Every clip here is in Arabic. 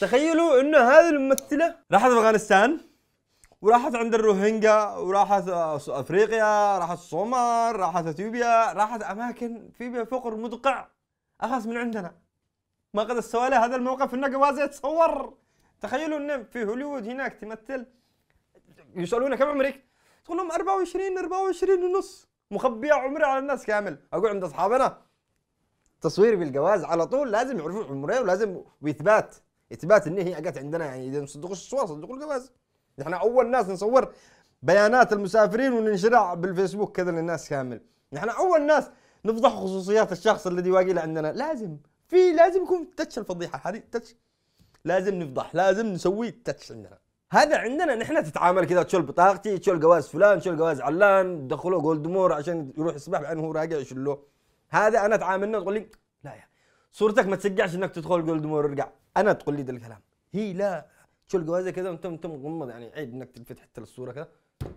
تخيلوا انه هذه الممثله راحت افغانستان وراحت عند الروهينجا وراحت آه، افريقيا راحت الصومال راحت اثيوبيا راحت اماكن في فقر مدقع اخذ من عندنا ما قد استوى له هذا الموقف انه جوازه يتصور تخيلوا انه في هوليوود هناك تمثل يسالونه كم عمرك؟ تقول لهم 24 24 ونص مخبيه عمري على الناس كامل اقول عند اصحابنا تصوير بالجواز على طول لازم يعرفوا عمره ولازم ويثبات اثبات ان هي عندنا يعني اذا ما صدقوش الصور صدقوا الجواز نحن اول ناس نصور بيانات المسافرين وننشرها بالفيسبوك كذا للناس كامل نحن اول ناس نفضح خصوصيات الشخص الذي واقي عندنا لازم في لازم يكون تتش الفضيحه هذه تتش لازم نفضح لازم نسوي تتش عندنا هذا عندنا نحن تتعامل كذا تشول بطاقتي تشول جواز فلان تشول جواز علان دخلوا جولد مور عشان يروح يسبح بانه هو راجع يشلوه هذا انا تعاملنا تقول لي لا يا صورتك ما تشجعش انك تدخل جولد مور ارجع انا تقول لي ده الكلام هي لا شو الجوازه كده وانتم انت مغمض يعني عيب انك تلفت حتى الصوره كده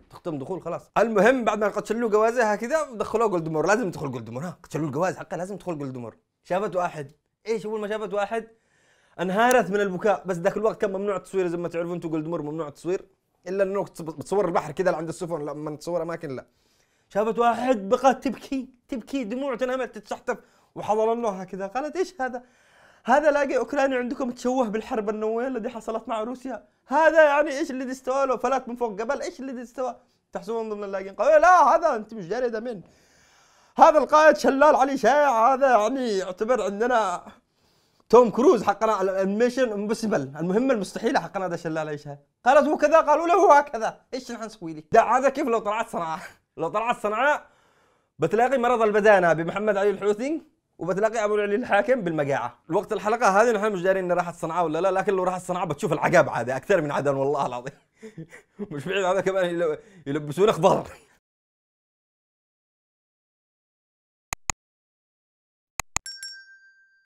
تختم دخول خلاص المهم بعد ما قتلوا جوازها هكذا دخلوه جولد مور لازم تدخل جولد مور ها قتلوا الجواز حقها لازم تدخل جولد مور شافت واحد ايش اول ما شافت واحد انهارت من البكاء بس ذاك الوقت كان ممنوع التصوير زي ما تعرفوا انتم جولد مور ممنوع التصوير الا انه بتصور البحر كذا عند السفن لما تصور اماكن لا شافت واحد بقت تبكي تبكي دموع تنامت تتشحتف وحضر اللوحه كذا قالت ايش هذا؟ هذا لاقي اوكراني عندكم تشوه بالحرب النوويه التي حصلت مع روسيا هذا يعني ايش اللي استوى له فلات من فوق جبل ايش اللي استوى تحسبون ضمن اللاقين قالوا لا هذا انت مش جريده من هذا القائد شلال علي شايع هذا يعني يعتبر عندنا توم كروز حقنا قناه الانيميشن امبوسيبل المهمه المستحيله حقنا هذا شلال علي شايع قالت هو كذا قالوا له هو هكذا ايش نحن نسوي لك ده هذا كيف لو طلعت صنعاء لو طلعت صنعاء بتلاقي مرض البدانه بمحمد علي الحوثي وبتلاقي ابو العلي الحاكم بالمقاعه وقت الحلقه هذه نحن مش دارين ان راحت صنعاء ولا لا لكن لو راحت صنعاء بتشوف العقاب عاده اكثر من عدن والله العظيم مش بعيد هذا كمان يلبسون خضار